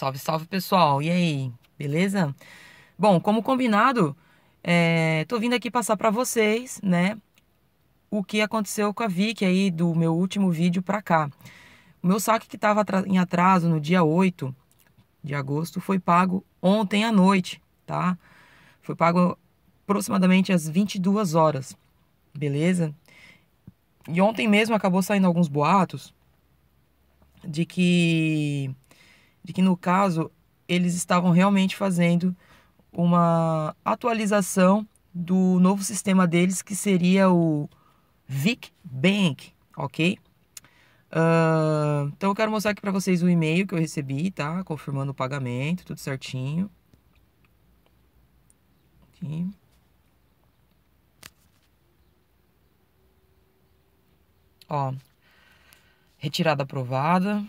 Salve, salve pessoal! E aí, beleza? Bom, como combinado, é, tô vindo aqui passar para vocês, né, o que aconteceu com a Vicky aí do meu último vídeo para cá. O meu saque que estava em atraso no dia 8 de agosto foi pago ontem à noite, tá? Foi pago aproximadamente às 22 horas, beleza? E ontem mesmo acabou saindo alguns boatos de que de que no caso eles estavam realmente fazendo uma atualização do novo sistema deles, que seria o Vic Bank, ok? Uh, então eu quero mostrar aqui para vocês o e-mail que eu recebi, tá? Confirmando o pagamento, tudo certinho. Aqui. Ó, retirada aprovada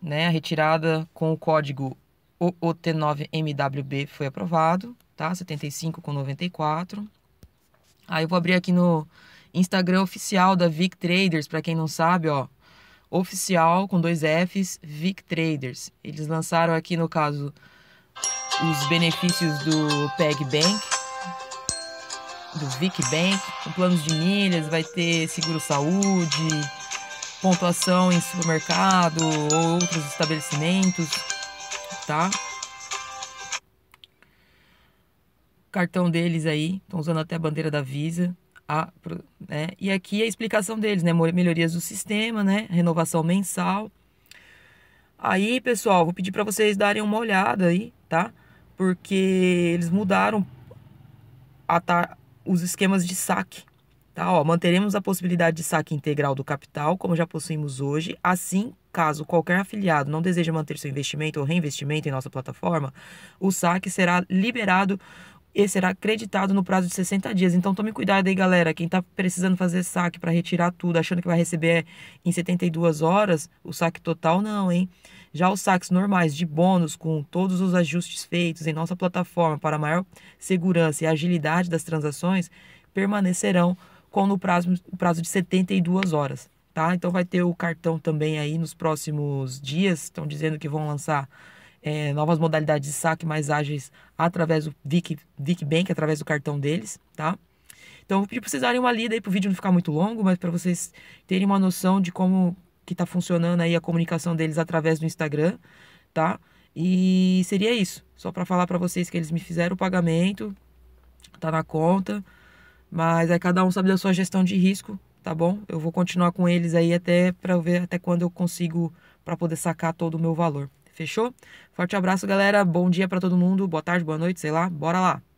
né? A retirada com o código OOT9MWB foi aprovado, tá? 75 com 94. Aí eu vou abrir aqui no Instagram oficial da Vic Traders, para quem não sabe, ó, oficial com dois Fs, Vic Traders. Eles lançaram aqui no caso os benefícios do PEG Bank, do Vic Bank, com planos de milhas, vai ter seguro saúde, pontuação em supermercado ou outros estabelecimentos, tá? O cartão deles aí, estão usando até a bandeira da Visa. A, né? E aqui a explicação deles, né? Melhorias do sistema, né? Renovação mensal. Aí, pessoal, vou pedir para vocês darem uma olhada aí, tá? Porque eles mudaram a, os esquemas de saque Tá, ó, manteremos a possibilidade de saque integral do capital, como já possuímos hoje. Assim, caso qualquer afiliado não deseje manter seu investimento ou reinvestimento em nossa plataforma, o saque será liberado e será creditado no prazo de 60 dias. Então tome cuidado aí, galera. Quem está precisando fazer saque para retirar tudo, achando que vai receber em 72 horas, o saque total não, hein? Já os saques normais de bônus, com todos os ajustes feitos em nossa plataforma para maior segurança e agilidade das transações, permanecerão com no prazo, o prazo de 72 horas, tá? Então vai ter o cartão também aí nos próximos dias, estão dizendo que vão lançar é, novas modalidades de saque mais ágeis através do Vic, Vic Bank, através do cartão deles, tá? Então vou pedir para vocês darem uma lida aí para o vídeo não ficar muito longo, mas para vocês terem uma noção de como que está funcionando aí a comunicação deles através do Instagram, tá? E seria isso, só para falar para vocês que eles me fizeram o pagamento, tá na conta, mas aí cada um sabe da sua gestão de risco, tá bom? Eu vou continuar com eles aí até para ver até quando eu consigo para poder sacar todo o meu valor. Fechou? Forte abraço, galera. Bom dia para todo mundo. Boa tarde, boa noite, sei lá. Bora lá.